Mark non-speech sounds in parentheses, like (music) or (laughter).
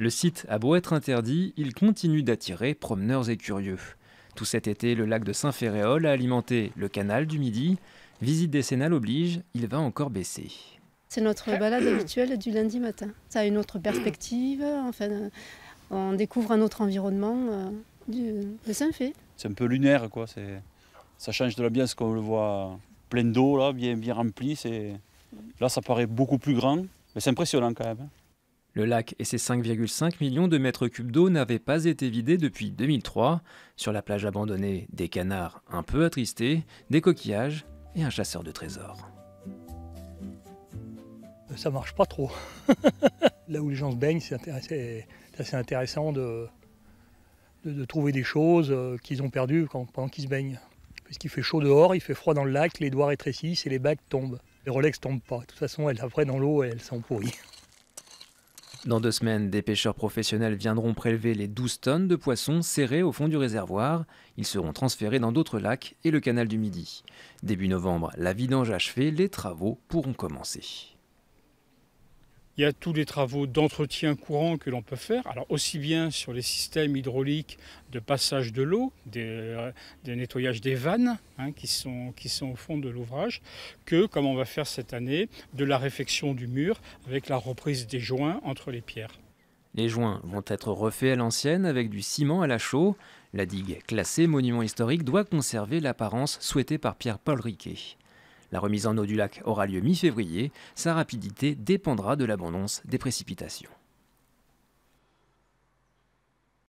Le site a beau être interdit, il continue d'attirer promeneurs et curieux. Tout cet été, le lac de Saint-Féréol a alimenté le canal du Midi. Visite décennale oblige, il va encore baisser. C'est notre balade habituelle du lundi matin. Ça a une autre perspective, enfin, euh, on découvre un autre environnement euh, de Saint-Fé. C'est un peu lunaire, quoi. Ça change de l'ambiance qu'on le voit plein d'eau, là, bien, bien rempli. Là, ça paraît beaucoup plus grand, mais c'est impressionnant quand même. Hein. Le lac et ses 5,5 millions de mètres cubes d'eau n'avaient pas été vidés depuis 2003. Sur la plage abandonnée, des canards un peu attristés, des coquillages et un chasseur de trésors. Euh, ça marche pas trop. (laughs) Là où les gens se baignent, c'est assez, intéressant de, trouver des choses euh, qu'ils ont perdues pendant qu'ils se baignent. Puisqu'il fait chaud dehors, il fait froid dans le lac, les doigts rétrécissent et les bagues tombent. Les Rolex tombent pas. De toute façon, elles, après, dans l'eau, et elles sont pourries. (laughs) Dans deux semaines, des pêcheurs professionnels viendront prélever les 12 tonnes de poissons serrés au fond du réservoir. Ils seront transférés dans d'autres lacs et le canal du Midi. Début novembre, la vidange achevée, les travaux pourront commencer. Il y a tous les travaux d'entretien courant que l'on peut faire, alors aussi bien sur les systèmes hydrauliques de passage de l'eau, des, euh, nettoyages des vannes hein, qui, sont, qui sont au fond de l'ouvrage, que, comme on va faire cette année, de la réfection du mur avec la reprise des joints entre les pierres. Les joints vont être refaits à l'ancienne avec du ciment à la chaux. La digue classée monument historique doit conserver l'apparence souhaitée par Pierre-Paul Riquet. La remise en eau du lac aura lieu mi-février. Sa rapidité dépendra de l'abondance des précipitations.